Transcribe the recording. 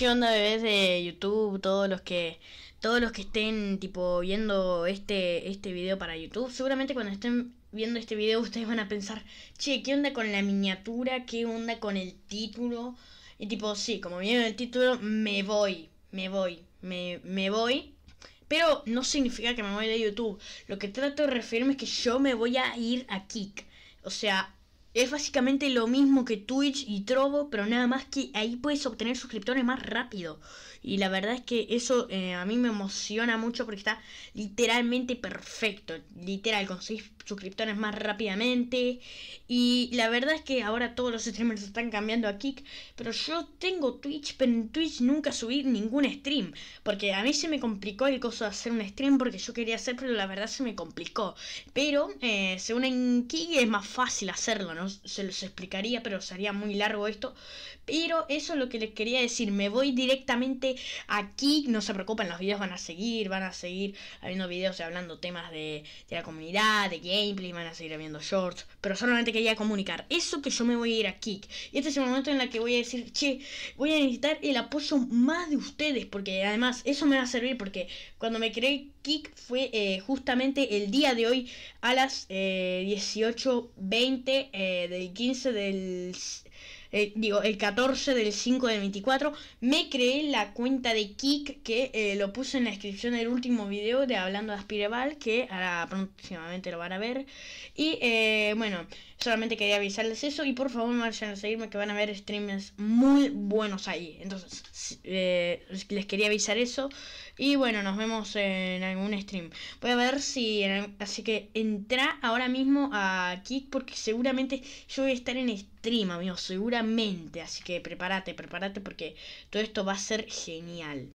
¿Qué onda bebés de eh, YouTube? Todos los que todos los que estén tipo viendo este este video para YouTube, seguramente cuando estén viendo este video ustedes van a pensar, "Che, ¿qué onda con la miniatura? ¿Qué onda con el título?" Y tipo, sí, como viene el título, me voy, me voy, me, me voy. Pero no significa que me voy de YouTube. Lo que trato de referirme es que yo me voy a ir a Kik. O sea, es básicamente lo mismo que Twitch y Trovo, pero nada más que ahí puedes obtener suscriptores más rápido. Y la verdad es que eso eh, a mí me emociona mucho porque está literalmente perfecto. Literal, conseguís suscriptores más rápidamente. Y la verdad es que ahora todos los streamers están cambiando a Kick. Pero yo tengo Twitch, pero en Twitch nunca subí ningún stream. Porque a mí se me complicó el coso de hacer un stream porque yo quería hacer, pero la verdad se me complicó. Pero eh, según en Kick es más fácil hacerlo, ¿no? no se los explicaría, pero sería muy largo esto. Pero eso es lo que les quería decir. Me voy directamente aquí. No se preocupen, los videos van a seguir. Van a seguir habiendo videos hablando temas de, la comunidad, de gameplay. Van a seguir habiendo shorts. Pero solamente quería comunicar eso que yo me voy a ir a Kick. Y este es el momento en el que voy a decir, che, voy a necesitar el apoyo más de ustedes. Porque además eso me va a servir. Porque cuando me creé Kick fue eh, justamente el día de hoy a las eh, 18.20 eh, del 15 del eh, digo, el 14 del 5 del 24, me creé la cuenta de Kik que eh, lo puse en la descripción del último video de Hablando de Aspireval, que ahora próximamente lo van a ver. Y eh, bueno, solamente quería avisarles eso y por favor vayan a seguirme que van a ver streams muy buenos ahí. Entonces, les quería avisar eso y bueno, nos vemos en algún stream. Voy a ver si... así que entra ahora mismo a Kik porque seguramente yo voy a estar en stream, amigos, seguramente. Así que prepárate, prepárate porque todo esto va a ser genial.